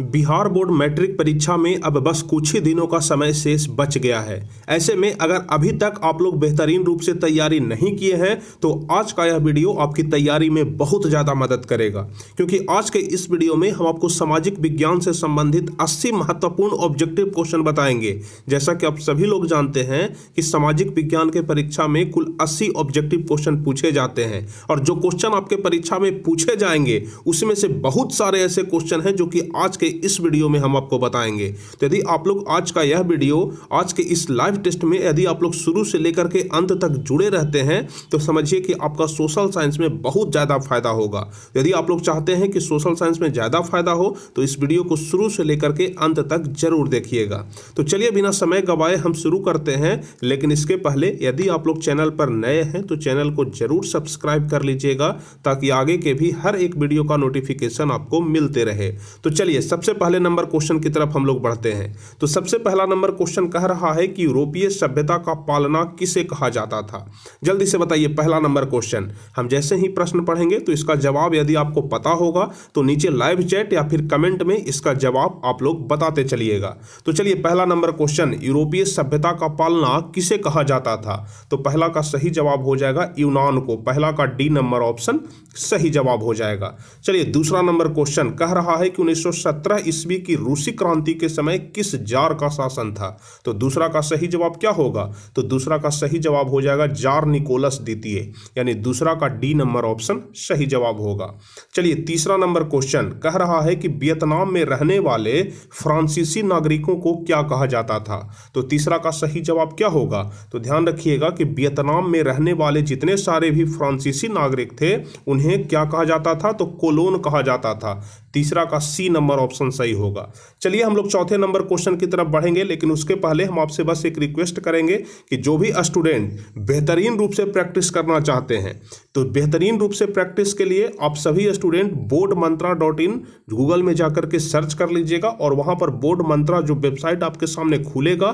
Bihar board matric परीक्षा में अब बस कुछ ही दिनों का समय शेष बच गया है ऐसे में अगर अभी तक आप लोग बेहतरीन रूप से तैयारी नहीं किए हैं तो आज का यह वीडियो आपकी तैयारी में बहुत ज़्यादा मदद करेगा क्योंकि आज के इस वीडियो में हम आपको सामाजिक विज्ञान से संबंधित 80 महत्वपूर्ण ऑब्जेक्टिव क्वेश्चन बताएंगे जैसा कि आप सभी लोग जानते हैं कि सामाजिक विज्ञान के परीक्षा में कुल अस्सी ऑब्जेक्टिव क्वेश्चन पूछे जाते हैं और जो क्वेश्चन आपके परीक्षा में पूछे जाएंगे उसमें से बहुत सारे ऐसे क्वेश्चन हैं जो कि आज के के इस वीडियो में हम आपको बताएंगे तो यदि आप लोग आज का यह वीडियो आज के इस लाइव टेस्ट में यदि आप लोग शुरू से लेकर के अंत तक जुड़े रहते हैं तो समझिए कि आपका सोशल साइंस में बहुत ज़्यादा फायदा होगा यदि आप लोग चाहते हैं कि सोशल साइंस में ज़्यादा फायदा हो तो इस वीडियो को शुरू से लेकर के अंत तक जरूर देखिएगा तो चलिए बिना समय गवाए हम शुरू करते हैं लेकिन इसके पहले यदि आप लोग चैनल पर नए हैं तो चैनल को जरूर सब्सक्राइब कर लीजिएगा ताकि आगे के भी हर एक वीडियो का नोटिफिकेशन आपको मिलते रहे तो चलिए सब सबसे पहले नंबर क्वेश्चन की तरफ हम लोग बढ़ते हैं तो सबसे पहला नंबर क्वेश्चन कह रहा है कि यूरोपीय सभ्यता का पालना किसे कहा जाता था जल्दी से बताइए पहला नंबर क्वेश्चन हम जैसे ही प्रश्न पढ़ेंगे तो इसका जवाब यदि आपको पता होगा तो नीचे लाइव चैट या फिर कमेंट में इसका जवाब आप लोग बताते चलिएगा तो चलिए पहला नंबर क्वेश्चन यूरोपीय सभ्यता का पालना किसे कहा जाता था तो पहला का सही जवाब हो जाएगा यूनान को पहला का डी नंबर ऑप्शन सही जवाब हो जाएगा चलिए दूसरा नंबर क्वेश्चन कह रहा है कि उन्नीस सत्रह ईस्वी की रूसी क्रांति के समय किस जार का शासन था तो दूसरा का सही जवाब क्या होगा तो दूसरा का सही जवाब हो जाएगा जार निकोलस द्वितीय यानी दूसरा का डी नंबर ऑप्शन सही जवाब होगा चलिए तीसरा नंबर क्वेश्चन कह रहा है कि वियतनाम में रहने वाले फ्रांसीसी नागरिकों को क्या कहा जाता था तो तीसरा का सही जवाब क्या होगा तो ध्यान रखिएगा कि वियतनाम में रहने वाले जितने सारे भी फ्रांसीसी नागरिक थे उन्हें क्या कहा जाता था तो कोलोन कहा जाता था तीसरा का सी नंबर ऑप्शन सही होगा चलिए हम लोग चौथे नंबर क्वेश्चन की तरफ बढ़ेंगे लेकिन उसके पहले हम आपसे बस एक रिक्वेस्ट करेंगे कि जो भी स्टूडेंट बेहतरीन रूप से प्रैक्टिस करना चाहते हैं तो बेहतरीन रूप से प्रैक्टिस के लिए आप सभी student board Mantra dot in Google में जाकर के सर्च कर लीजिएगा और वहां पर बोर्ड मंत्रा जो वेबसाइट आपके सामने खुलेगा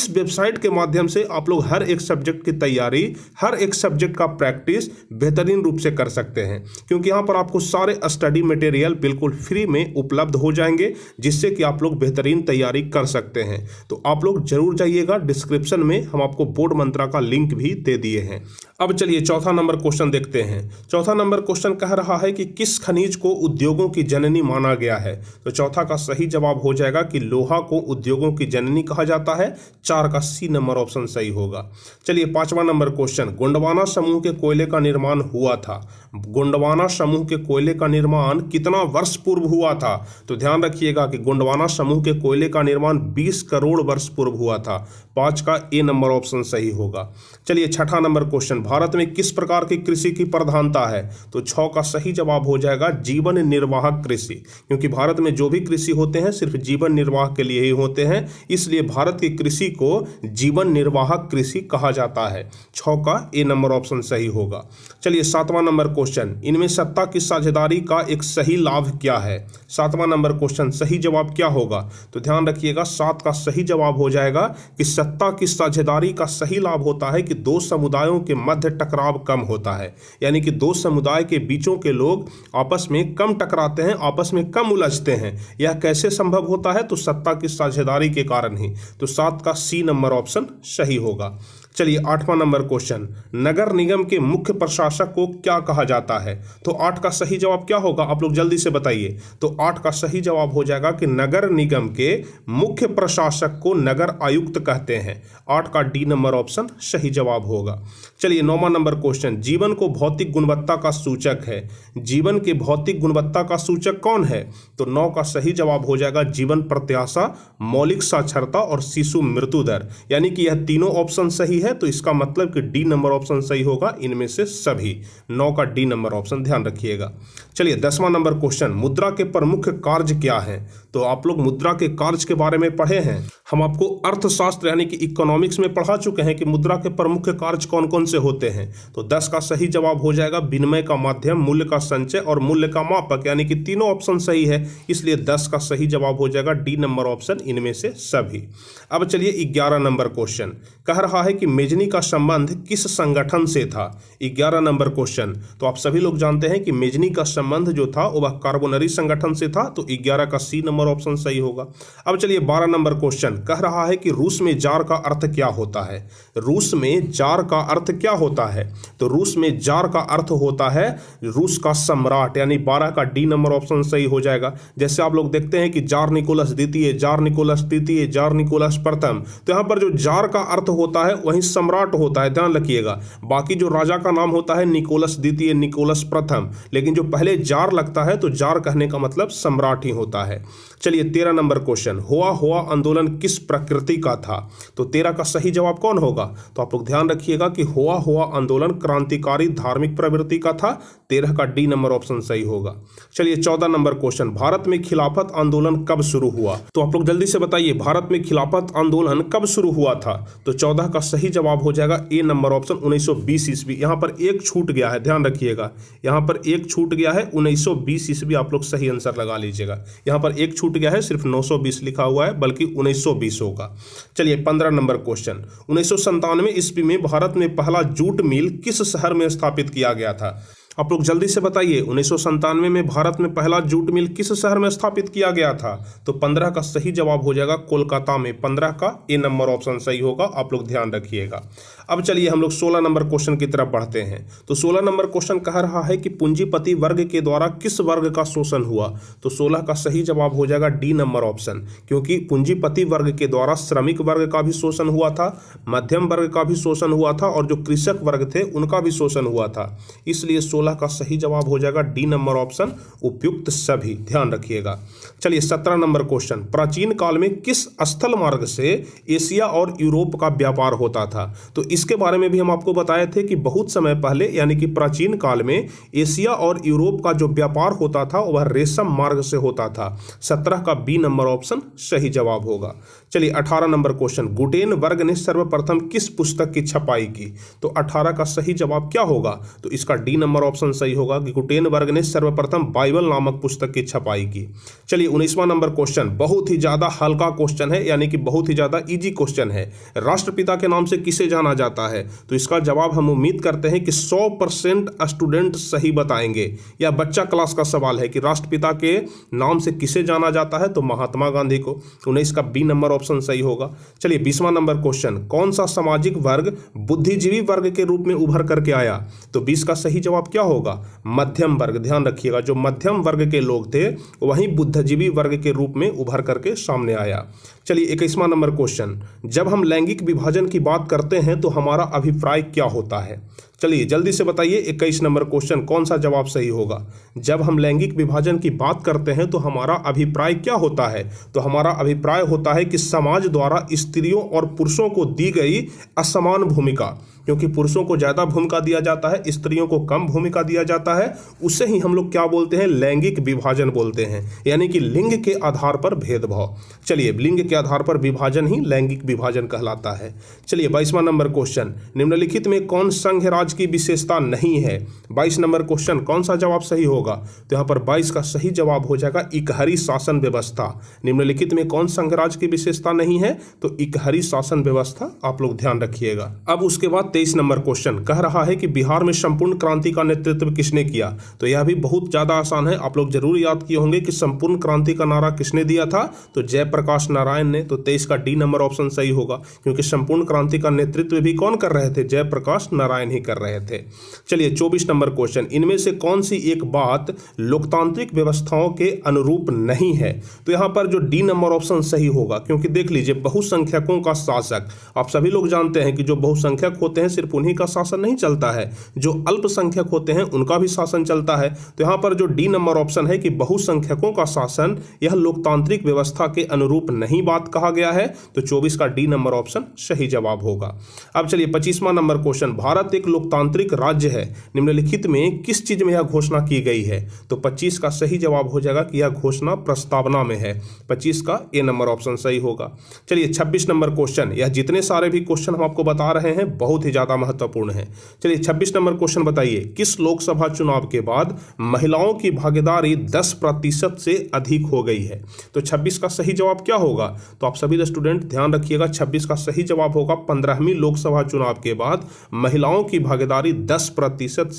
इस वेबसाइट के माध्यम से आप लोग हर एक सब्जेक्ट की तैयारी हर एक सब्जेक्ट का प्रैक्टिस बेहतरीन रूप से कर सकते हैं क्योंकि यहां पर आपको सारे स्टडी मटेरियल बिल्कुल फ्री में उपलब्ध हो जाएंगे जिससे कि आप लोग बेहतरीन तैयारी कर सकते हैं तो आप लोग जरूर जाइएगा डिस्क्रिप्शन में हम आपको बोर्ड मंत्रा का लिंक भी दे दिए हैं अब चलिए चौथा नंबर क्वेश्चन देखते हैं चौथा नंबर क्वेश्चन कह रहा है कि किस खनिज को उद्योगों की जननी माना गया है तो चौथा का सही जवाब हो जाएगा कि लोहा को उद्योगों की जननी कहा जाता है चार का सी नंबर ऑप्शन सही होगा चलिए पांचवा नंबर क्वेश्चन गोंडवाना समूह के कोयले का निर्माण हुआ था गोंडवाना समूह के कोयले का निर्माण कितना वर्ष पूर्व हुआ था तो ध्यान रखिएगा कि गोंडवाना समूह के कोयले का निर्माण 20 करोड़ वर्ष पूर्व हुआ था पांच का ए नंबर ऑप्शन सही होगा चलिए छठा नंबर क्वेश्चन भारत में किस प्रकार की कृषि की प्रधानता है तो छ का सही जवाब हो जाएगा जीवन निर्वाह कृषि क्योंकि भारत में जो भी कृषि होते हैं सिर्फ जीवन निर्वाह के लिए ही होते हैं इसलिए भारत की कृषि को जीवन निर्वाह कृषि कहा जाता है छ का ए नंबर ऑप्शन सही होगा चलिए सातवां नंबर क्वेश्चन इनमें सत्ता की साझेदारी का एक सही लाभ क्या है सातवां नंबर क्वेश्चन सही जवाब क्या होगा तो ध्यान रखिएगा सात का सही जवाब हो जाएगा कि सत्ता की साझेदारी का सही लाभ होता है कि दो समुदायों के मध्य टकराव कम होता है यानी कि दो समुदाय के बीचों के लोग आपस में कम टकराते हैं आपस में कम उलझते हैं यह कैसे संभव होता है तो सत्ता की साझेदारी के कारण ही तो सात का सी नंबर ऑप्शन सही होगा चलिए आठवां नंबर क्वेश्चन नगर निगम के मुख्य प्रशासक को क्या कहा जाता है तो आठ का सही जवाब क्या होगा आप लोग जल्दी से बताइए तो आठ का सही जवाब हो जाएगा कि नगर निगम के मुख्य प्रशासक को नगर आयुक्त कहते हैं आठ का डी नंबर ऑप्शन सही जवाब होगा चलिए नौवा नंबर क्वेश्चन जीवन को भौतिक गुणवत्ता का सूचक है जीवन के भौतिक गुणवत्ता का सूचक कौन है तो नौ का सही जवाब हो जाएगा जीवन प्रत्याशा मौलिक साक्षरता और शिशु मृत्यु दर यानी कि यह तीनों ऑप्शन सही है तो इसका मतलब कि डी नंबर ऑप्शन सही होगा इनमें से सभी नौ का डी नंबर ऑप्शन ध्यान रखिएगा चलिए दसवां नंबर क्वेश्चन मुद्रा के प्रमुख कार्य क्या है तो आप लोग मुद्रा के कार्य के बारे में पढ़े हैं हम आपको अर्थशास्त्र यानी कि इकोनॉमिक्स में पढ़ा चुके हैं कि मुद्रा के प्रमुख कार्य कौन कौन से होते हैं तो दस का सही जवाब हो जाएगा विनिमय का माध्यम मूल्य का संचय और मूल्य का मापक यानी कि तीनों ऑप्शन सही है इसलिए दस का सही जवाब हो जाएगा डी नंबर ऑप्शन इनमें से सभी अब चलिए ग्यारह नंबर क्वेश्चन कह रहा है कि मेजनी का संबंध किस संगठन से था ग्यारह नंबर क्वेश्चन तो आप सभी लोग जानते हैं कि मेजनी का संबंध जो था वह कार्बोनरी संगठन से था तो ग्यारह का सी नंबर ऑप्शन सही होगा अब चलिए बारह नंबर क्वेश्चन कह रहा है कि रूस में जार का अर्थ क्या होता है रूस में जार का अर्थ क्या होता है तो रूस में जार का अर्थ होता है रूस का सम्राट यानी बारह का डी नंबर ऑप्शन सही हो जाएगा जैसे आप लोग देखते हैं कि जार निकोलस द्वितीय जार निकोलस तृतीय जार निकोलस प्रथम तो यहां पर जो जार का अर्थ होता है वही सम्राट होता है ध्यान रखिएगा बाकी जो राजा का नाम होता है निकोलस द्वितीय निकोलस प्रथम लेकिन जो पहले जार लगता है तो जार कहने का मतलब सम्राट ही होता है चलिए तेरह नंबर क्वेश्चन हुआ हुआ आंदोलन किस प्रकृति का था तो तेरह का सही जवाब कौन होगा तो आप लोग ध्यान रखिएगा कि हुआ हुआ आंदोलन क्रांतिकारी धार्मिक प्रवृत्ति का था तेरह का डी नंबर ऑप्शन सही होगा चलिए चौदह नंबर क्वेश्चन भारत में खिलाफत आंदोलन कब शुरू हुआ तो आप लोग जल्दी से बताइए भारत में खिलाफत आंदोलन कब शुरू हुआ था तो चौदह का सही जवाब हो जाएगा ए नंबर ऑप्शन उन्नीस सौ ईस्वी यहाँ पर एक छूट गया है ध्यान रखिएगा यहाँ पर एक छूट गया है उन्नीस सौ ईस्वी आप लोग सही आंसर लगा लीजिएगा यहाँ पर एक छूट छूट गया है सिर्फ 920 लिखा हुआ है बल्कि 1920 होगा चलिए 15 नंबर क्वेश्चन उन्नीस सौ ईस्वी में भारत में पहला जूट मिल किस शहर में स्थापित किया गया था आप लोग जल्दी से बताइए उन्नीस में भारत में पहला जूट मिल किस शहर में स्थापित किया गया था तो 15 का सही जवाब हो जाएगा कोलकाता में 15 का ए नंबर ऑप्शन सही होगा आप लोग ध्यान रखिएगा अब चलिए हम लोग सोलह नंबर क्वेश्चन की तरफ बढ़ते हैं तो सोलह नंबर क्वेश्चन कह रहा है कि पूंजीपति वर्ग के द्वारा किस वर्ग का शोषण हुआ तो सोलह का सही जवाब हो जाएगा डी नंबर ऑप्शन क्योंकि पूंजीपति वर्ग के द्वारा श्रमिक वर्ग का भी शोषण हुआ था मध्यम वर्ग का भी शोषण हुआ था और जो कृषक वर्ग थे उनका भी शोषण हुआ था इसलिए सोलह का सही जवाब हो जाएगा डी नंबर ऑप्शन उपयुक्त सभी ध्यान रखिएगा चलिए सत्रह नंबर क्वेश्चन प्राचीन काल में किस स्थल मार्ग से एशिया और यूरोप का व्यापार होता था तो इसके बारे में भी हम आपको बताए थे कि बहुत समय पहले यानी कि प्राचीन काल में एशिया और यूरोप का जो व्यापार होता था वह रेशम मार्ग से होता था सत्रह का बी नंबर ऑप्शन सही जवाब होगा चलिए अठारह नंबर क्वेश्चन गुटेन वर्ग ने सर्वप्रथम किस पुस्तक की छपाई की तो अठारह का सही जवाब क्या होगा तो इसका डी नंबर ऑप्शन सही होगा कि गुटेन वर्ग ने सर्वप्रथम बाइबल नामक पुस्तक की छपाई की चलिए उन्नीसवां नंबर क्वेश्चन बहुत ही ज़्यादा हल्का क्वेश्चन है यानी कि बहुत ही ज़्यादा ईजी क्वेश्चन है राष्ट्रपिता के नाम से किसे जाना जाता है तो इसका जवाब हम उम्मीद करते हैं कि सौ परसेंट स्टूडेंट सही बताएंगे या बच्चा क्लास का सवाल है कि राष्ट्रपिता के नाम से किसे जाना जाता है तो महात्मा गांधी को उन्हें इसका बी नंबर ऑप्शन सही होगा चलिए बीसवां नंबर क्वेश्चन कौन सा सामाजिक वर्ग बुद्धिजीवी वर्ग के रूप में उभर करके आया तो बीस का सही जवाब क्या होगा मध्यम वर्ग ध्यान रखिएगा जो मध्यम वर्ग के लोग थे वहीं बुद्धिजीवी वर्ग के रूप में उभर करके सामने आया चलिए इक्कीसवां नंबर क्वेश्चन जब हम लैंगिक विभाजन की बात करते हैं तो हमारा अभिप्राय क्या होता है चलिए जल्दी से बताइए इक्कीस नंबर क्वेश्चन कौन सा जवाब सही होगा जब हम लैंगिक विभाजन की बात करते हैं तो हमारा अभिप्राय क्या होता है तो हमारा अभिप्राय होता है कि समाज द्वारा स्त्रियों और पुरुषों को दी गई असमान भूमिका क्योंकि पुरुषों को ज़्यादा भूमिका दिया जाता है स्त्रियों को कम भूमिका दिया जाता है उसे ही हम लोग क्या बोलते हैं लैंगिक विभाजन बोलते हैं यानी कि लिंग के आधार पर भेदभाव चलिए लिंग के आधार पर विभाजन ही लैंगिक विभाजन कहलाता है चलिए बाईसवा नंबर क्वेश्चन निम्नलिखित में कौन संघ राज की विशेषता नहीं है बाईस नंबर क्वेश्चन कौन सा जवाब सही होगा तो यहाँ पर बाईस का सही जवाब हो जाएगा इकहरी शासन व्यवस्था निम्नलिखित में कौन संघ राज की विशेषता नहीं है तो इकहरी शासन व्यवस्था आप लोग ध्यान रखिएगा अब उसके बाद तेईस नंबर क्वेश्चन कह रहा है कि बिहार में संपूर्ण क्रांति का नेतृत्व किसने किया तो यह भी बहुत ज़्यादा आसान है आप लोग जरूर याद किए होंगे कि संपूर्ण क्रांति का नारा किसने दिया था तो जयप्रकाश नारायण ने तो तेईस का डी नंबर ऑप्शन सही होगा क्योंकि संपूर्ण क्रांति का नेतृत्व भी कौन कर रहे थे जयप्रकाश नारायण ही कर रहे थे चलिए चौबीस नंबर क्वेश्चन इनमें से कौन सी एक बात लोकतांत्रिक व्यवस्थाओं के अनुरूप नहीं है तो यहाँ पर जो डी नंबर ऑप्शन सही होगा क्योंकि देख लीजिए बहुसंख्यकों का शासक आप सभी लोग जानते हैं कि जो बहुसंख्यक होते हैं हैं सिर्फ उन्हीं का शासन नहीं चलता है जो अल्पसंख्यक होते हैं उनका भी शासन चलता है तो यहाँ पर जो डी नंबर ऑप्शन है कि बहुसंख्यकों का शासन यह लोकतांत्रिक व्यवस्था के अनुरूप नहीं बात कहा गया है तो चौबीस का डी नंबर ऑप्शन सही जवाब होगा अब चलिए पच्चीसवा नंबर क्वेश्चन भारत एक लोकतांत्रिक राज्य है निम्नलिखित में किस चीज में यह घोषणा की गई है तो पच्चीस का सही जवाब हो जाएगा कि यह घोषणा प्रस्तावना में है पच्चीस का ए नंबर ऑप्शन सही होगा चलिए छब्बीस नंबर क्वेश्चन यह जितने सारे भी क्वेश्चन हम आपको बता रहे हैं बहुत ही ज़्यादा महत्वपूर्ण है चलिए छब्बीस नंबर क्वेश्चन बताइए किस लोकसभा चुनाव के बाद महिलाओं की भागीदारी दस प्रतिशत से अधिक हो गई है तो छब्बीस का सही जवाब क्या होगा तो आप सभी स्टूडेंट ध्यान रखिएगा छब्बीस का सही जवाब होगा पंद्रहवीं लोकसभा चुनाव के बाद महिलाओं की भागीदारी दस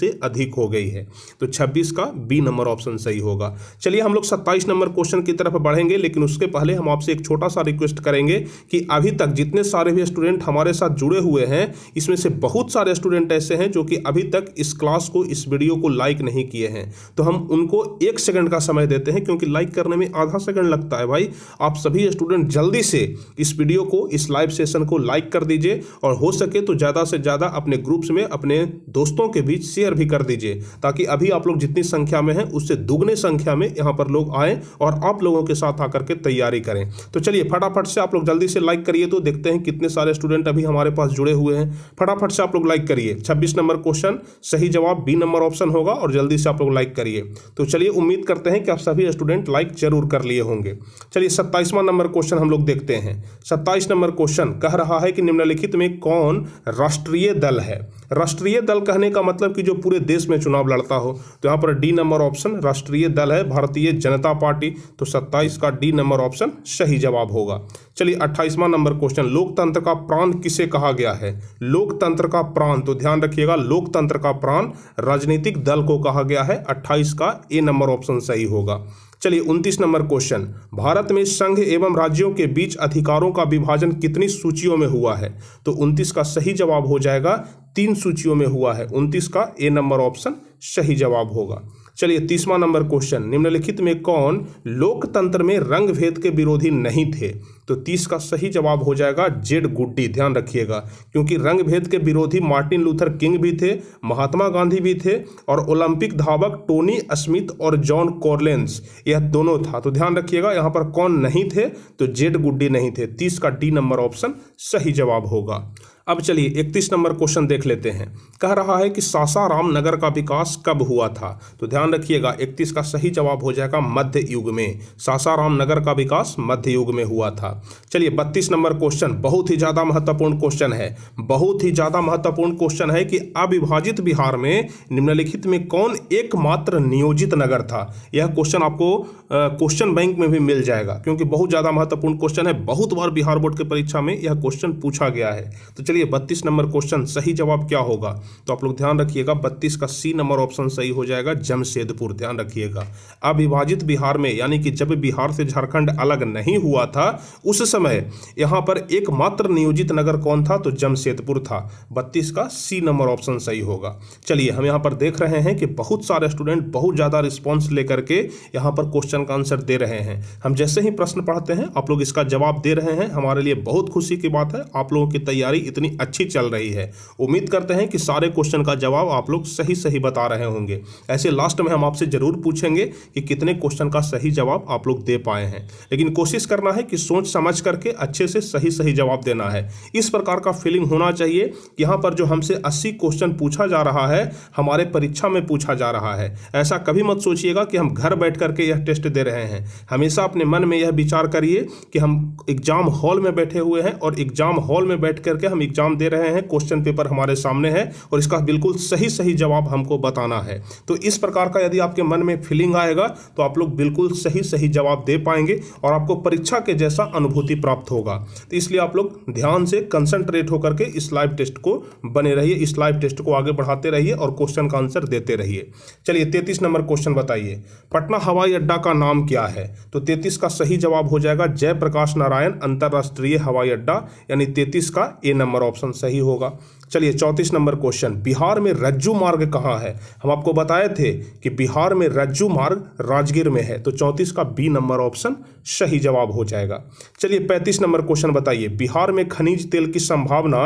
से अधिक हो गई है तो छब्बीस का बी नंबर ऑप्शन सही होगा चलिए हम लोग सत्ताईस नंबर क्वेश्चन की तरफ बढ़ेंगे लेकिन उसके पहले हम आपसे एक छोटा सा रिक्वेस्ट करेंगे कि अभी तक जितने सारे भी स्टूडेंट हमारे साथ जुड़े हुए हैं इसमें से से बहुत सारे स्टूडेंट ऐसे हैं जो कि अभी तक इस क्लास को इस वीडियो को लाइक नहीं किए हैं तो हम उनको एक सेकंड का समय देते हैं क्योंकि लाइक करने में आधा सेकंड लगता है भाई आप सभी स्टूडेंट जल्दी से इस वीडियो को इस लाइव सेशन को लाइक कर दीजिए और हो सके तो ज़्यादा से ज़्यादा अपने ग्रुप्स में अपने दोस्तों के बीच शेयर भी कर दीजिए ताकि अभी आप लोग जितनी संख्या में हैं उससे दुगने संख्या में यहाँ पर लोग आएँ और आप लोगों के साथ आकर के तैयारी करें तो चलिए फटाफट से आप लोग जल्दी से लाइक करिए तो देखते हैं कितने सारे स्टूडेंट अभी हमारे पास जुड़े हुए हैं फटाफट फटाफट से आप लोग लाइक करिए 26 नंबर क्वेश्चन सही जवाब बी नंबर ऑप्शन होगा और जल्दी से आप लोग लाइक करिए तो चलिए उम्मीद करते हैं कि आप सभी स्टूडेंट लाइक जरूर कर लिए होंगे चलिए सत्ताईसवां नंबर क्वेश्चन हम लोग देखते हैं सत्ताईस नंबर क्वेश्चन कह रहा है कि निम्नलिखित में कौन राष्ट्रीय दल है राष्ट्रीय दल कहने का मतलब कि जो पूरे देश में चुनाव लड़ता हो तो यहाँ पर डी नंबर ऑप्शन राष्ट्रीय दल है भारतीय जनता पार्टी तो सत्ताईस का डी नंबर ऑप्शन सही जवाब होगा चलिए अट्ठाईसवां नंबर क्वेश्चन लोकतंत्र का प्राण किसे कहा गया है लोक लोकतंत्र का प्राण तो ध्यान रखिएगा लोकतंत्र का प्राण राजनीतिक दल को कहा गया है 28 का ए नंबर ऑप्शन सही होगा चलिए 29 नंबर क्वेश्चन भारत में संघ एवं राज्यों के बीच अधिकारों का विभाजन कितनी सूचियों में हुआ है तो 29 का सही जवाब हो जाएगा तीन सूचियों में हुआ है 29 का ए नंबर ऑप्शन सही जवाब होगा चलिए तीसवा नंबर क्वेश्चन निम्नलिखित में कौन लोकतंत्र में रंग भेद के विरोधी नहीं थे तो तीस का सही जवाब हो जाएगा जेड गुड्डी ध्यान रखिएगा क्योंकि रंग भेद के विरोधी मार्टिन लूथर किंग भी थे महात्मा गांधी भी थे और ओलंपिक धावक टोनी स्मिथ और जॉन कॉर्लेंस यह दोनों था तो ध्यान रखिएगा यहाँ पर कौन नहीं थे तो जेड गुड्डी नहीं थे तीस का डी नंबर ऑप्शन सही जवाब होगा अब चलिए इकतीस नंबर क्वेश्चन देख लेते हैं कह रहा है कि सासाराम नगर का विकास कब हुआ था तो ध्यान रखिएगा इकतीस का सही जवाब हो जाएगा मध्य युग में सासाराम नगर का विकास मध्य युग में हुआ था चलिए बत्तीस नंबर क्वेश्चन बहुत ही ज़्यादा महत्वपूर्ण क्वेश्चन है बहुत ही ज़्यादा महत्वपूर्ण क्वेश्चन है कि अविभाजित बिहार में निम्नलिखित में कौन एकमात्र नियोजित नगर था यह क्वेश्चन आपको क्वेश्चन बैंक में भी मिल जाएगा क्योंकि बहुत ज़्यादा महत्वपूर्ण क्वेश्चन है बहुत बार बिहार बोर्ड के परीक्षा में यह क्वेश्चन पूछा गया है तो चलिए चलिए बत्तीस नंबर क्वेश्चन सही जवाब क्या होगा तो आप लोग ध्यान रखिएगा बत्तीस का सी नंबर ऑप्शन सही हो जाएगा जमशेदपुर ध्यान रखिएगा अविभाजित बिहार में यानी कि जब बिहार से झारखंड अलग नहीं हुआ था उस समय यहाँ पर एकमात्र नियोजित नगर कौन था तो जमशेदपुर था बत्तीस का सी नंबर ऑप्शन सही होगा चलिए हम यहाँ पर देख रहे हैं कि बहुत सारे स्टूडेंट बहुत ज़्यादा रिस्पॉन्स लेकर के यहाँ पर क्वेश्चन का आंसर दे रहे हैं हम जैसे ही प्रश्न पढ़ते हैं आप लोग इसका जवाब दे रहे हैं हमारे लिए बहुत खुशी की बात है आप लोगों की तैयारी इतनी कितनी अच्छी चल रही है उम्मीद करते हैं कि सारे क्वेश्चन का जवाब आप लोग सही सही बता रहे होंगे ऐसे लास्ट में हम आपसे ज़रूर पूछेंगे कि कितने क्वेश्चन का सही जवाब आप लोग दे पाए हैं लेकिन कोशिश करना है कि सोच समझ करके अच्छे से सही सही जवाब देना है इस प्रकार का फीलिंग होना चाहिए यहाँ पर जो हमसे अस्सी क्वेश्चन पूछा जा रहा है हमारे परीक्षा में पूछा जा रहा है ऐसा कभी मत सोचिएगा कि हम घर बैठ करके यह टेस्ट दे रहे हैं हमेशा अपने मन में यह विचार करिए कि हम एग्जाम हॉल में बैठे हुए हैं और एग्जाम हॉल में बैठ करके हम एग्जाम एग्जाम दे रहे हैं क्वेश्चन पेपर हमारे सामने है और इसका बिल्कुल सही सही जवाब हमको बताना है तो इस प्रकार का यदि आपके मन में फीलिंग आएगा तो आप लोग बिल्कुल सही सही जवाब दे पाएंगे और आपको परीक्षा के जैसा अनुभूति प्राप्त होगा तो इसलिए आप लोग ध्यान से कंसंट्रेट होकर के इस लाइव टेस्ट को बने रहिए इस लाइव टेस्ट को आगे बढ़ाते रहिए और क्वेश्चन का आंसर देते रहिए चलिए तैतीस नंबर क्वेश्चन बताइए पटना हवाई अड्डा का नाम क्या है तो तैतीस का सही जवाब हो जाएगा जयप्रकाश नारायण अंतर्राष्ट्रीय हवाई अड्डा यानी तैतीस का ए नंबर ऑप्शन सही होगा चलिए चौंतीस नंबर क्वेश्चन बिहार में रज्जू मार्ग कहाँ है हम आपको बताए थे कि बिहार में रज्जू मार्ग राजगीर में है तो चौंतीस का बी नंबर ऑप्शन सही जवाब हो जाएगा चलिए पैंतीस नंबर क्वेश्चन बताइए बिहार में खनिज तेल की संभावना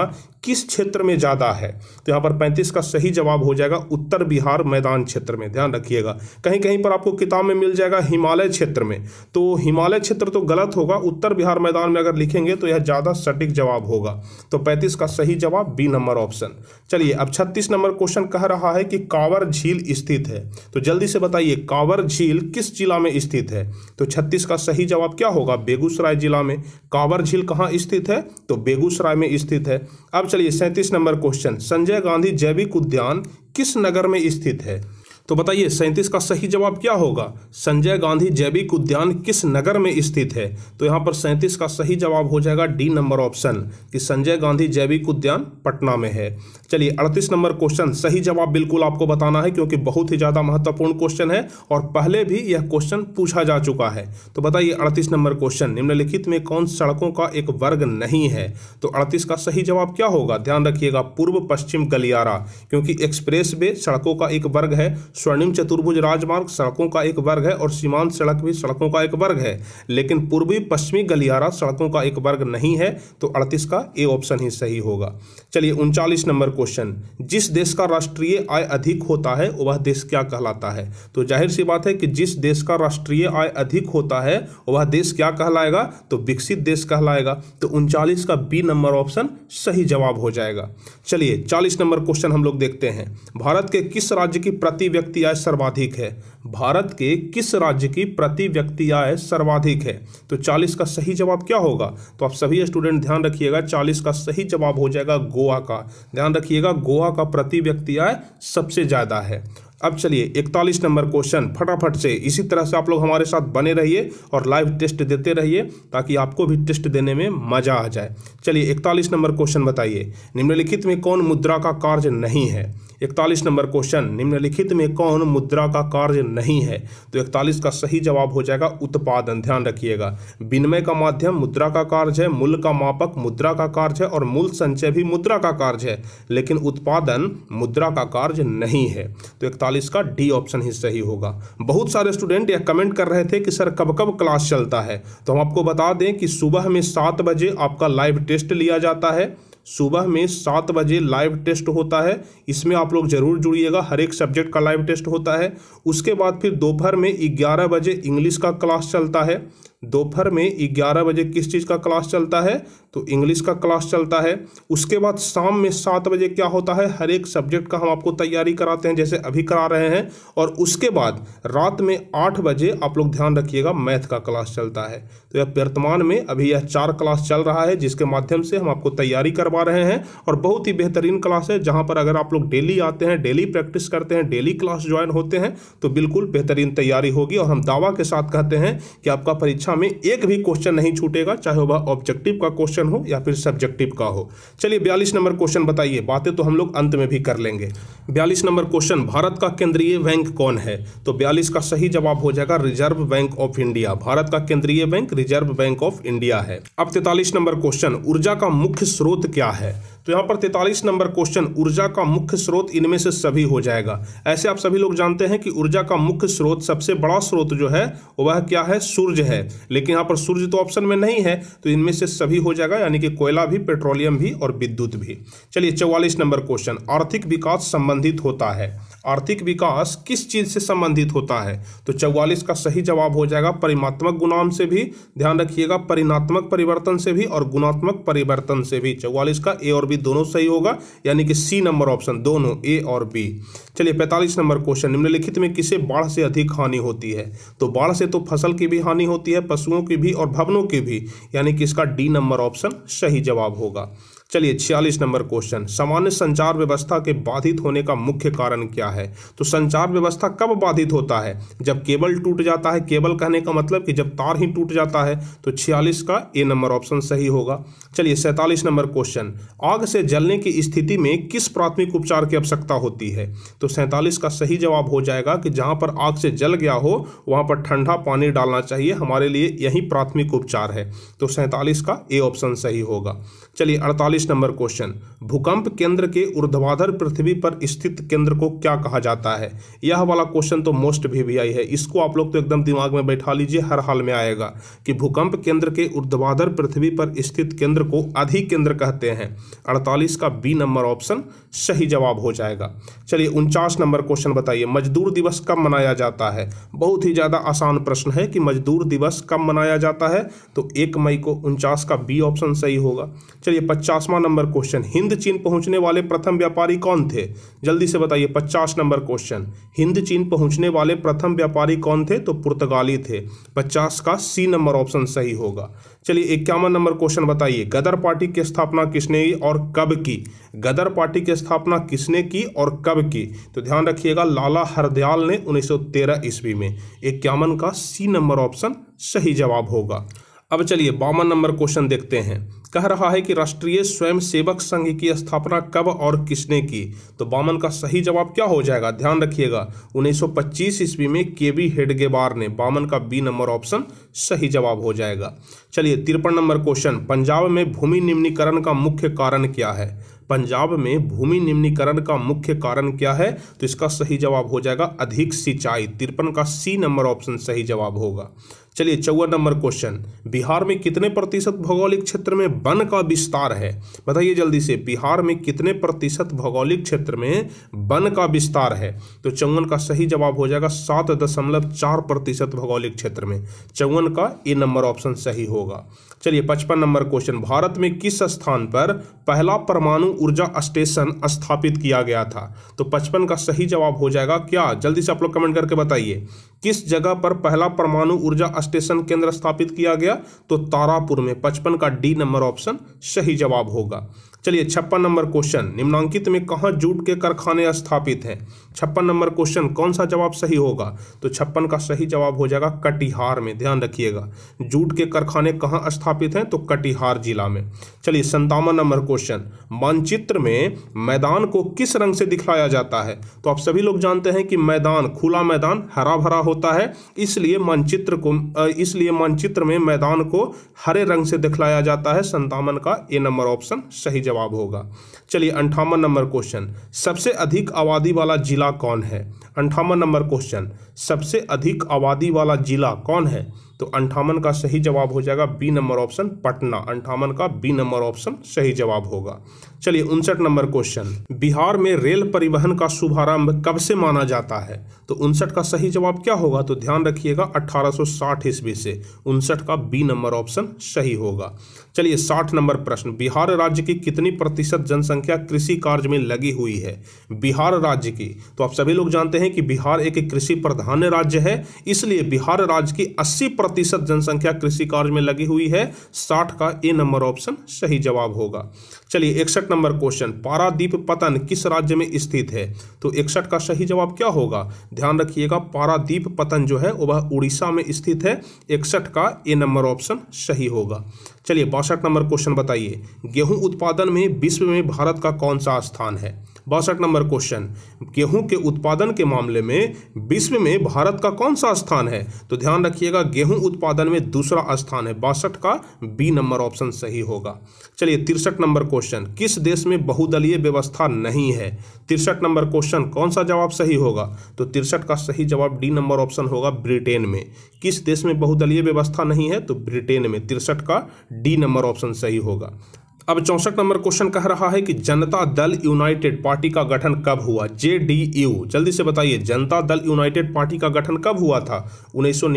किस क्षेत्र में ज़्यादा है तो यहाँ पर पैंतीस का सही जवाब हो जाएगा उत्तर बिहार मैदान क्षेत्र में ध्यान रखिएगा कहीं कहीं पर आपको किताब में मिल जाएगा हिमालय क्षेत्र में तो हिमालय क्षेत्र तो गलत होगा उत्तर बिहार मैदान में अगर लिखेंगे तो यह ज़्यादा सटीक जवाब होगा तो पैंतीस का सही जवाब बी नंबर नंबर ऑप्शन चलिए अब छत्तीस नंबर क्वेश्चन कह रहा है कि कांवर झील स्थित है तो जल्दी से बताइए कांवर झील किस जिला में स्थित है तो छत्तीस का सही जवाब क्या होगा बेगूसराय जिला में कांवर झील कहाँ स्थित है तो बेगूसराय में स्थित है अब चलिए सैंतीस नंबर क्वेश्चन संजय गांधी जैविक उद्यान किस नगर में स्थित है तो बताइए सैंतीस का सही जवाब क्या होगा संजय गांधी जैविक उद्यान किस नगर में स्थित है तो यहाँ पर सैंतीस का सही जवाब हो जाएगा डी नंबर ऑप्शन कि संजय गांधी जैविक उद्यान पटना में है चलिए अड़तीस नंबर क्वेश्चन सही जवाब बिल्कुल आपको बताना है क्योंकि बहुत ही ज़्यादा महत्वपूर्ण क्वेश्चन है और पहले भी यह क्वेश्चन पूछा जा चुका है तो बताइए अड़तीस नंबर क्वेश्चन निम्नलिखित में कौन सड़कों का एक वर्ग नहीं है तो अड़तीस का सही जवाब क्या होगा ध्यान रखिएगा पूर्व पश्चिम गलियारा क्योंकि एक्सप्रेस वे सड़कों का एक वर्ग है स्वर्णिम चतुर्भुज राजमार्ग सड़कों का एक वर्ग है और सीमांत सड़क भी सड़कों का एक वर्ग है लेकिन पूर्वी पश्चिमी गलियारा सड़कों का एक वर्ग नहीं है तो अड़तीस का ए ऑप्शन ही सही होगा चलिए उनचालीस नंबर क्वेश्चन जिस देश का राष्ट्रीय आय अधिक होता है वह देश क्या कहलाता है तो जाहिर सी बात है कि जिस देश का राष्ट्रीय आय अधिक होता है वह देश क्या कहलाएगा तो विकसित देश कहलाएगा तो उनचालीस का बी नंबर ऑप्शन सही जवाब हो जाएगा चलिए चालीस नंबर क्वेश्चन हम लोग देखते हैं भारत के किस राज्य की प्रति व्यक्ति आय सर्वाधिक है भारत के किस राज्य की प्रति व्यक्ति आय सर्वाधिक है तो 40 का सही जवाब क्या होगा तो आप सभी स्टूडेंट ध्यान रखिएगा 40 का सही जवाब हो जाएगा गोवा का ध्यान रखिएगा गोवा का प्रति व्यक्ति आय सबसे ज़्यादा है अब चलिए इकतालीस नंबर क्वेश्चन फटाफट से इसी तरह से आप लोग हमारे साथ बने रहिए और लाइव टेस्ट देते रहिए ताकि आपको भी टेस्ट देने में मजा आ जाए चलिए इकतालीस नंबर क्वेश्चन बताइए निम्नलिखित में कौन मुद्रा का कार्य नहीं है इकतालीस नंबर क्वेश्चन निम्नलिखित में कौन मुद्रा का कार्य नहीं है तो इकतालीस का सही जवाब हो जाएगा उत्पादन ध्यान रखिएगा विनिमय का माध्यम मुद्रा का कार्य है मूल्य का मापक मुद्रा का कार्य है और मूल संचय भी मुद्रा का कार्य है लेकिन उत्पादन मुद्रा का कार्य नहीं है तो इकतालीस का डी ऑप्शन ही सही होगा बहुत सारे स्टूडेंट यह कमेंट कर रहे थे कि सर कब कब क्लास चलता है तो हम आपको बता दें कि सुबह में सात बजे आपका लाइव टेस्ट लिया जाता है सुबह में सात बजे लाइव टेस्ट होता है इसमें आप लोग जरूर जुड़िएगा हर एक सब्जेक्ट का लाइव टेस्ट होता है उसके बाद फिर दोपहर में ग्यारह बजे इंग्लिश का क्लास चलता है दोपहर में ग्यारह बजे किस चीज़ का क्लास चलता है तो इंग्लिश का क्लास चलता है उसके बाद शाम में सात बजे क्या होता है हर एक सब्जेक्ट का हम आपको तैयारी कराते हैं जैसे अभी करा रहे हैं और उसके बाद रात में आठ बजे आप लोग ध्यान रखिएगा मैथ का क्लास चलता है तो यह वर्तमान में अभी यह चार क्लास चल रहा है जिसके माध्यम से हम आपको तैयारी करवा रहे हैं और बहुत ही बेहतरीन क्लास है जहाँ पर अगर आप लोग डेली आते हैं डेली प्रैक्टिस करते हैं डेली क्लास ज्वाइन होते हैं तो बिल्कुल बेहतरीन तैयारी होगी और हम दावा के साथ कहते हैं कि आपका परीक्षा परीक्षा में एक भी क्वेश्चन नहीं छूटेगा चाहे वह ऑब्जेक्टिव का क्वेश्चन हो या फिर सब्जेक्टिव का हो चलिए बयालीस नंबर क्वेश्चन बताइए बातें तो हम लोग अंत में भी कर लेंगे बयालीस नंबर क्वेश्चन भारत का केंद्रीय बैंक कौन है तो बयालीस का सही जवाब हो जाएगा रिजर्व बैंक ऑफ इंडिया भारत का केंद्रीय bank reserve bank of India है अब तैतालीस नंबर क्वेश्चन ऊर्जा का मुख्य स्रोत क्या है तो यहाँ पर तैतालीस नंबर क्वेश्चन ऊर्जा का मुख्य स्रोत इनमें से सभी हो जाएगा ऐसे आप सभी लोग जानते हैं कि ऊर्जा का मुख्य स्रोत सबसे बड़ा स्रोत जो है वह क्या है सूर्य है लेकिन यहाँ पर सूर्य तो ऑप्शन में नहीं है तो इनमें से सभी हो जाएगा यानी कि कोयला भी पेट्रोलियम भी और विद्युत भी चलिए चौवालीस नंबर क्वेश्चन आर्थिक विकास संबंधित होता है आर्थिक विकास किस चीज से संबंधित होता है तो चौवालीस का सही जवाब हो जाएगा परिमात्मक गुणाम से भी ध्यान रखिएगा परिणात्मक परिवर्तन से भी और गुणात्मक परिवर्तन से भी चौवालीस का ए और बी दोनों सही होगा यानी कि सी नंबर ऑप्शन दोनों ए और बी चलिए पैंतालीस नंबर क्वेश्चन निम्नलिखित में किसे बाढ़ से अधिक हानि होती है तो बाढ़ से तो फसल की भी हानि होती है पशुओं की भी और भवनों की भी यानी कि इसका डी नंबर ऑप्शन सही जवाब होगा चलिए छियालीस नंबर क्वेश्चन सामान्य संचार व्यवस्था के बाधित होने का मुख्य कारण क्या है तो संचार व्यवस्था कब बाधित होता है जब केबल टूट जाता है केबल कहने का मतलब कि जब तार ही टूट जाता है तो छियालीस का ए नंबर ऑप्शन सही होगा चलिए सैंतालीस नंबर क्वेश्चन आग से जलने की स्थिति में किस प्राथमिक उपचार की आवश्यकता होती है तो सैंतालीस का सही जवाब हो जाएगा कि जहाँ पर आग से जल गया हो वहाँ पर ठंडा पानी डालना चाहिए हमारे लिए यही प्राथमिक उपचार है तो सैंतालीस का ए ऑप्शन सही होगा चलिए अड़तालीस नंबर क्वेश्चन भूकंप केंद्र के ऊर्ध्वाधर पृथ्वी पर स्थित केंद्र को क्या कहा जाता है यह वाला क्वेश्चन तो मोस्ट भी आई है इसको आप लोग तो एकदम दिमाग में बैठा लीजिए हर हाल में आएगा कि भूकंप केंद्र के ऊर्ध्वाधर पृथ्वी पर स्थित केंद्र को अधिक केंद्र कहते हैं अड़तालीस का बी नंबर ऑप्शन सही जवाब हो जाएगा चलिए उनचास नंबर क्वेश्चन बताइए मजदूर दिवस कब मनाया जाता है बहुत ही ज़्यादा आसान प्रश्न है कि मजदूर दिवस कब मनाया जाता है तो एक मई को उनचास का बी ऑप्शन सही होगा चलिए पचासवा नंबर क्वेश्चन हिंद हिंद चीन पहुंचने वाले प्रथम व्यापारी कौन थे जल्दी से बताइए पचास नंबर क्वेश्चन हिंद चीन पहुंचने वाले प्रथम व्यापारी कौन थे तो पुर्तगाली थे पचास का सी नंबर ऑप्शन सही होगा चलिए इक्यावन नंबर क्वेश्चन बताइए गदर पार्टी की स्थापना किसने की और कब की गदर पार्टी की स्थापना किसने की और कब की तो ध्यान रखिएगा लाला हरदयाल ने उन्नीस ईस्वी में इक्यावन का सी नंबर ऑप्शन सही जवाब होगा अब चलिए बावन नंबर क्वेश्चन देखते हैं कह रहा है कि राष्ट्रीय स्वयंसेवक संघ की स्थापना कब और किसने की तो बामन का सही जवाब क्या हो जाएगा ध्यान रखिएगा 1925 ईस्वी में के वी ने बामन का बी नंबर ऑप्शन सही जवाब हो जाएगा चलिए तिरपन नंबर क्वेश्चन पंजाब में भूमि निम्नीकरण का मुख्य कारण क्या है पंजाब में भूमि निम्नीकरण का मुख्य कारण क्या है तो इसका सही जवाब हो जाएगा अधिक सिंचाई तिरपन का सी नंबर ऑप्शन सही जवाब होगा चलिए चौवन नंबर क्वेश्चन बिहार में कितने प्रतिशत भौगोलिक क्षेत्र में वन का विस्तार है बताइए जल्दी से बिहार में कितने प्रतिशत भौगोलिक क्षेत्र में वन का विस्तार है तो चौवन का सही जवाब हो जाएगा सात दशमलव चार प्रतिशत भौगोलिक क्षेत्र में चौवन का ए नंबर ऑप्शन सही होगा चलिए पचपन नंबर क्वेश्चन भारत में किस स्थान पर पहला परमाणु ऊर्जा स्टेशन स्थापित किया गया था तो पचपन का सही जवाब हो जाएगा क्या जल्दी से आप लोग कमेंट करके बताइए किस जगह पर पहला परमाणु ऊर्जा स्टेशन केंद्र स्थापित किया गया तो तारापुर में पचपन का डी नंबर ऑप्शन सही जवाब होगा चलिए छप्पन नंबर क्वेश्चन निम्नांकित में कहाँ जूट के कारखाने स्थापित हैं छप्पन नंबर क्वेश्चन कौन सा जवाब सही होगा तो छप्पन का सही जवाब हो जाएगा कटिहार में ध्यान रखिएगा जूट के कारखाने कहाँ स्थापित हैं तो कटिहार जिला में चलिए संतावन नंबर क्वेश्चन मानचित्र में मैदान को किस रंग से दिखलाया जाता है तो आप सभी लोग जानते हैं कि मैदान खुला मैदान हरा भरा होता है इसलिए मानचित्र को इसलिए मानचित्र में मैदान को हरे रंग से दिखलाया जाता है संतावन का ए नंबर ऑप्शन सही जवाब होगा चलिए अंठावन नंबर क्वेश्चन सबसे अधिक आबादी वाला जिला कौन है अंठावन नंबर क्वेश्चन सबसे अधिक आबादी वाला जिला कौन है तो अंठावन का सही जवाब हो जाएगा बी नंबर ऑप्शन पटना अंठावन का बी नंबर ऑप्शन सही जवाब होगा चलिए उनसठ नंबर क्वेश्चन बिहार में रेल परिवहन का शुभारंभ कब से माना जाता है तो उनसठ का सही जवाब क्या होगा तो ध्यान रखिएगा 1860 ईस्वी से उनसठ का बी नंबर ऑप्शन सही होगा चलिए साठ नंबर प्रश्न बिहार राज्य की कितनी प्रतिशत जनसंख्या संख्या कृषि कार्य में लगी हुई है बिहार राज्य की तो आप सभी लोग जानते हैं कि बिहार एक कृषि प्रधान राज्य है इसलिए बिहार राज्य की 80 प्रतिशत जनसंख्या कृषि कार्य में लगी हुई है साठ का ए नंबर ऑप्शन सही जवाब होगा चलिए इकसठ नंबर क्वेश्चन पारादीप पतन किस राज्य में स्थित है तो इकसठ का सही जवाब क्या होगा ध्यान रखिएगा पारादीप पतन जो है वह उड़ीसा में स्थित है इकसठ का ए नंबर ऑप्शन सही होगा चलिए बासठ नंबर क्वेश्चन बताइए गेहूं उत्पादन में विश्व में भारत का कौन सा स्थान है बासठ नंबर क्वेश्चन गेहूं के उत्पादन के मामले में विश्व में भारत का कौन सा स्थान है तो ध्यान रखिएगा गेहूं उत्पादन में दूसरा स्थान है बासठ का बी नंबर ऑप्शन सही होगा चलिए तिरसठ नंबर क्वेश्चन किस देश में बहुदलीय व्यवस्था नहीं है तिरसठ नंबर क्वेश्चन कौन सा जवाब सही होगा तो तिरसठ का सही जवाब डी नंबर ऑप्शन होगा ब्रिटेन में किस देश में बहुदलीय व्यवस्था नहीं है तो ब्रिटेन में तिरसठ का डी नंबर ऑप्शन सही होगा अब चौसठ नंबर क्वेश्चन कह रहा है कि जनता दल यूनाइटेड पार्टी का गठन कब हुआ जे जल्दी से बताइए जनता दल यूनाइटेड पार्टी का गठन कब हुआ था उन्नीस सौ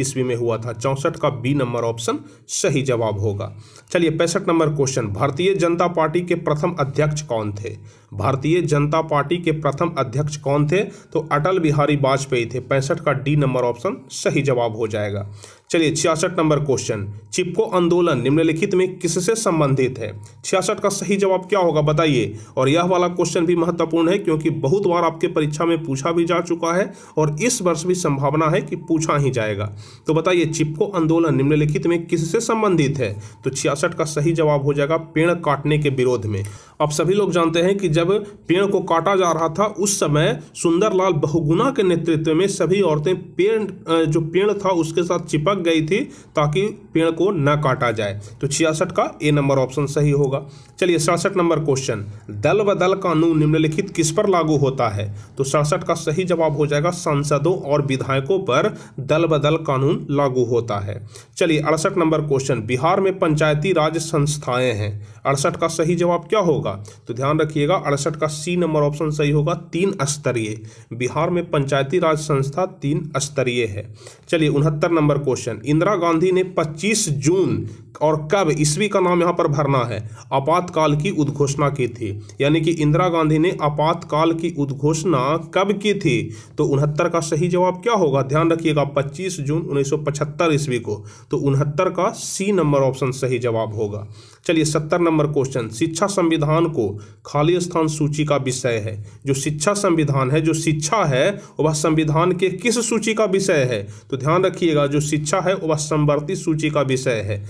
ईस्वी में हुआ था चौसठ का बी नंबर ऑप्शन सही जवाब होगा चलिए पैंसठ नंबर क्वेश्चन भारतीय जनता पार्टी के प्रथम अध्यक्ष कौन थे भारतीय जनता पार्टी के प्रथम अध्यक्ष कौन थे तो अटल बिहारी वाजपेयी थे पैंसठ का डी नंबर ऑप्शन सही जवाब हो जाएगा चलिए छियासठ नंबर क्वेश्चन चिपको आंदोलन निम्नलिखित में किससे संबंधित है छियासठ का सही जवाब क्या होगा बताइए और यह वाला क्वेश्चन भी महत्वपूर्ण है क्योंकि बहुत बार आपके परीक्षा में पूछा भी जा चुका है और इस वर्ष भी संभावना है कि पूछा ही जाएगा तो बताइए चिपको आंदोलन निम्नलिखित में किससे संबंधित है तो छियासठ का सही जवाब हो जाएगा पेड़ काटने के विरोध में आप सभी लोग जानते हैं कि जब पेड़ को काटा जा रहा था उस समय सुंदरलाल बहुगुना के नेतृत्व में सभी औरतें पेड़ जो पेड़ था उसके साथ चिपक गई थी ताकि पेड़ को न काटा जाए तो छियासठ का ए नंबर ऑप्शन सही होगा चलिए सड़सठ नंबर क्वेश्चन दल बदल कानून निम्नलिखित किस पर लागू होता है तो सड़सठ का सही जवाब हो जाएगा सांसदों और विधायकों पर दल दल कानून लागू होता है चलिए अड़सठ नंबर क्वेश्चन बिहार में पंचायती राज संस्थाएं हैं अड़सठ का सही जवाब क्या होगा तो ध्यान रखिएगा अड़सठ का सी नंबर ऑप्शन सही होगा तीन स्तरीय बिहार में पंचायती राज संस्था तीन स्तरीय है चलिए उनहत्तर नंबर क्वेश्चन इंदिरा गांधी ने पच्चीस Justice June और कब ईस्वी का नाम यहाँ पर भरना है आपातकाल की उद्घोषणा की थी यानी कि इंदिरा गांधी ने आपातकाल की उद्घोषणा कब की थी तो उनहत्तर का सही जवाब क्या होगा ध्यान रखिएगा 25 जून 1975 ईस्वी को तो उनहत्तर का सी नंबर ऑप्शन सही जवाब होगा चलिए सत्तर नंबर क्वेश्चन शिक्षा संविधान को खाली स्थान सूची का विषय है जो शिक्षा संविधान है जो शिक्षा है वह संविधान के किस सूची का विषय है तो ध्यान रखिएगा जो शिक्षा है वह संवर्ती सूची का विषय है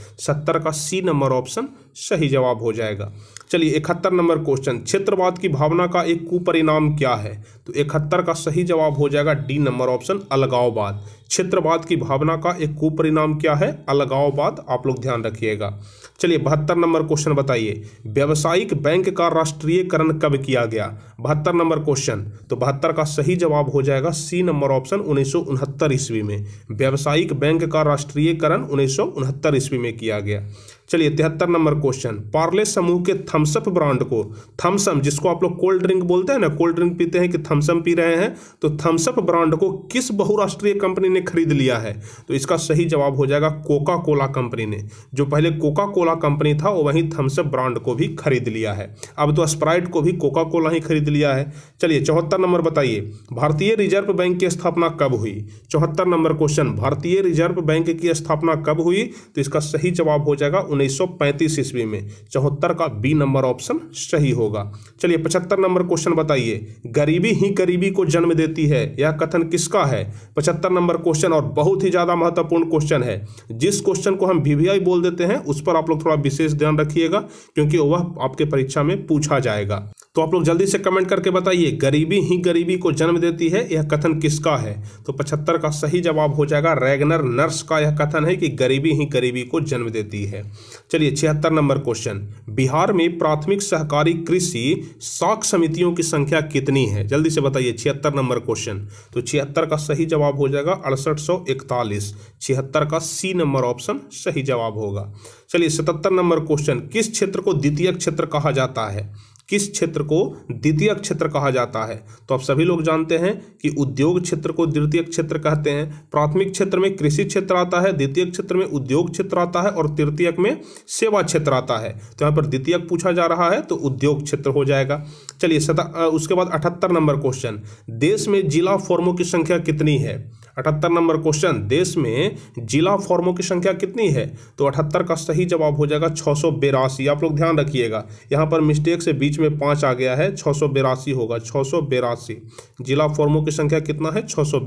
इकहत्तर का सी नंबर ऑप्शन सही जवाब हो जाएगा चलिए इकहत्तर नंबर क्वेश्चन क्षेत्रवाद की भावना का एक कुपरिणाम क्या है तो इकहत्तर का सही जवाब हो जाएगा डी नंबर ऑप्शन अलगाववाद क्षेत्रवाद की भावना का एक कुपरिणाम क्या है अलगाववाद आप लोग ध्यान रखिएगा चलिए बहत्तर नंबर क्वेश्चन बताइए व्यावसायिक बैंक का राष्ट्रीयकरण कब किया गया बहत्तर नंबर क्वेश्चन तो बहत्तर का सही जवाब हो जाएगा सी नंबर ऑप्शन उन्नीस ईस्वी में व्यावसायिक बैंक का राष्ट्रीयकरण उन्नीस ईस्वी में किया गया चलिए तिहत्तर नंबर क्वेश्चन पार्ले समूह के थम्सअप ब्रांड को थम्सम जिसको आप लोग कोल्ड ड्रिंक बोलते हैं ना कोल्ड ड्रिंक पीते हैं कि थम्सम पी रहे हैं तो थम्सअप ब्रांड को किस बहुराष्ट्रीय कंपनी ने खरीद लिया है तो इसका सही जवाब हो जाएगा कोका कोला कंपनी ने जो पहले कोका कोला कंपनी था वही थम्सअप ब्रांड को भी खरीद लिया है अब तो स्प्राइट को भी कोका कोला ही खरीद लिया है चलिए चौहत्तर नंबर बताइए भारतीय रिजर्व बैंक की स्थापना कब हुई चौहत्तर नंबर क्वेश्चन भारतीय रिजर्व बैंक की स्थापना कब हुई तो इसका सही जवाब हो जाएगा 1935 ईस्वी में चौहत्तर का बी नंबर ऑप्शन सही होगा चलिए पचहत्तर नंबर क्वेश्चन बताइए गरीबी ही गरीबी को जन्म देती है यह कथन किसका है पचहत्तर नंबर क्वेश्चन और बहुत ही ज़्यादा महत्वपूर्ण क्वेश्चन है जिस क्वेश्चन को हम वीवीआई बोल देते हैं उस पर आप लोग थोड़ा विशेष ध्यान रखिएगा क्योंकि वह आपके परीक्षा में पूछा जाएगा तो आप लोग जल्दी से कमेंट करके बताइए गरीबी ही गरीबी को जन्म देती है यह कथन किसका है तो पचहत्तर का सही जवाब हो जाएगा रैगनर नर्स का यह कथन है कि गरीबी ही गरीबी को जन्म देती है चलिए छिहत्तर नंबर क्वेश्चन बिहार में प्राथमिक सहकारी कृषि साख समितियों की संख्या कितनी है जल्दी से बताइए छिहत्तर नंबर क्वेश्चन तो छिहत्तर का सही जवाब हो जाएगा अड़सठ सौ इकतालीस छिहत्तर का सी नंबर ऑप्शन सही जवाब होगा चलिए सतहत्तर नंबर क्वेश्चन किस क्षेत्र को द्वितीय क्षेत्र कहा जाता है किस क्षेत्र को द्वितीय क्षेत्र कहा जाता है तो आप सभी लोग जानते हैं कि उद्योग क्षेत्र को द्वितीय क्षेत्र कहते हैं प्राथमिक क्षेत्र में कृषि क्षेत्र आता है द्वितीय क्षेत्र में उद्योग क्षेत्र आता है और तृतीय में सेवा क्षेत्र आता है तो यहाँ पर द्वितीय पूछा जा रहा है तो उद्योग क्षेत्र हो जाएगा चलिए उसके बाद अठहत्तर नंबर क्वेश्चन देश में जिला फॉर्मों की संख्या कितनी है अठहत्तर नंबर क्वेश्चन देश में जिला फॉर्मों की संख्या कितनी है तो अठहत्तर का सही जवाब हो जाएगा छः आप लोग ध्यान रखिएगा यहाँ पर मिस्टेक से बीच में पाँच आ गया है छः होगा छः जिला फॉर्मों की संख्या कितना है छः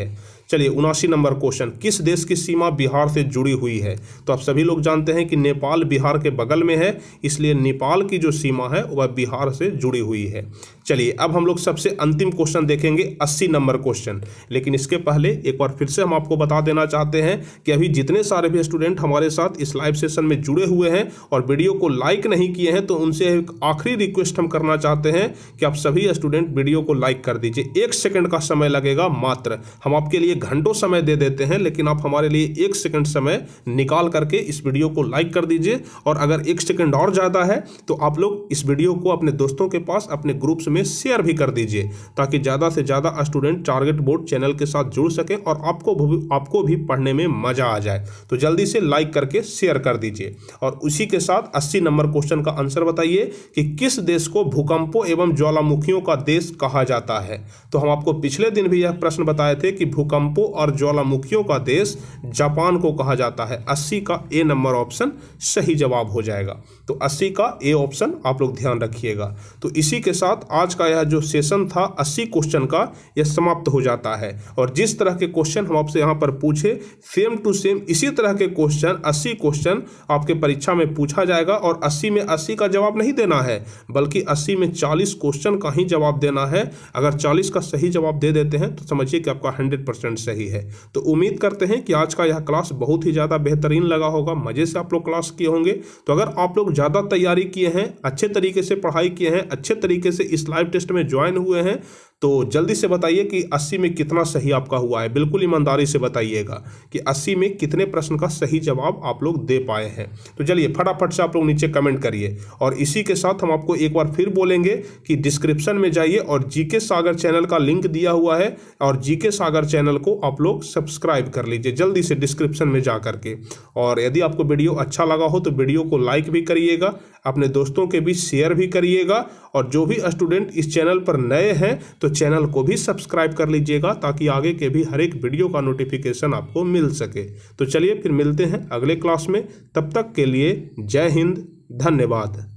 है चलिए उनासी नंबर क्वेश्चन किस देश की सीमा बिहार से जुड़ी हुई है तो आप सभी लोग जानते हैं कि नेपाल बिहार के बगल में है इसलिए नेपाल की जो सीमा है वह बिहार से जुड़ी हुई है चलिए अब हम लोग सबसे अंतिम क्वेश्चन देखेंगे अस्सी नंबर क्वेश्चन लेकिन इसके पहले एक बार फिर से हम आपको बता देना चाहते हैं कि अभी जितने सारे भी स्टूडेंट हमारे साथ इस लाइव सेशन में जुड़े हुए हैं और वीडियो को लाइक नहीं किए हैं तो उनसे एक आखिरी रिक्वेस्ट हम करना चाहते हैं कि आप सभी स्टूडेंट वीडियो को लाइक कर दीजिए एक सेकेंड का समय लगेगा मात्र हम आपके लिए घंटों समय दे देते हैं लेकिन आप हमारे लिए एक सेकंड समय निकाल करके इस वीडियो को लाइक कर दीजिए और अगर एक सेकंड और ज़्यादा है तो आप लोग इस वीडियो को अपने दोस्तों के पास अपने ग्रुप्स में शेयर भी कर दीजिए ताकि ज़्यादा से ज़्यादा स्टूडेंट टारगेट बोर्ड चैनल के साथ जुड़ सकें और आपको आपको भी पढ़ने में मज़ा आ जाए तो जल्दी से लाइक करके शेयर कर दीजिए और उसी के साथ अस्सी नंबर क्वेश्चन का आंसर बताइए कि किस देश को भूकंपों एवं ज्वालामुखियों का देश कहा जाता है तो हम आपको पिछले दिन भी यह प्रश्न बताए थे कि भूकंप भूकंपों और ज्वालामुखियों का देश जापान को कहा जाता है अस्सी का ए नंबर ऑप्शन सही जवाब हो जाएगा तो 80 का ए ऑप्शन आप लोग ध्यान रखिएगा तो इसी के साथ आज का यह जो सेशन था 80 क्वेश्चन का यह समाप्त हो जाता है और जिस तरह के क्वेश्चन हम आपसे यहाँ पर पूछे सेम टू सेम इसी तरह के क्वेश्चन 80 क्वेश्चन आपके परीक्षा में पूछा जाएगा और 80 में 80 का जवाब नहीं देना है बल्कि 80 में 40 क्वेश्चन का ही जवाब देना है अगर 40 का सही जवाब दे देते हैं तो समझिए कि आपका 100 सही है तो उम्मीद करते हैं कि आज का यह क्लास बहुत ही ज़्यादा बेहतरीन लगा होगा मज़े से आप लोग क्लास किए होंगे तो अगर आप लोग ज़्यादा तैयारी किए हैं अच्छे तरीके से पढ़ाई किए हैं अच्छे तरीके से इस लाइव टेस्ट में ज्वाइन हुए हैं तो जल्दी से बताइए कि 80 में कितना सही आपका हुआ है बिल्कुल ईमानदारी से बताइएगा कि 80 में कितने प्रश्न का सही जवाब आप लोग दे पाए हैं तो चलिए फटाफट से आप लोग नीचे कमेंट करिए और इसी के साथ हम आपको एक बार फिर बोलेंगे कि डिस्क्रिप्शन में जाइए और जीके सागर चैनल का लिंक दिया हुआ है और जीके सागर चैनल को आप लोग सब्सक्राइब कर लीजिए जल्दी से डिस्क्रिप्शन में जा करके और यदि आपको वीडियो अच्छा लगा हो तो वीडियो को लाइक भी करिएगा अपने दोस्तों के बीच शेयर भी करिएगा और जो भी स्टूडेंट इस चैनल पर नए हैं तो चैनल को भी सब्सक्राइब कर लीजिएगा ताकि आगे के भी हर एक वीडियो का नोटिफिकेशन आपको मिल सके तो चलिए फिर मिलते हैं अगले क्लास में तब तक के लिए जय हिंद धन्यवाद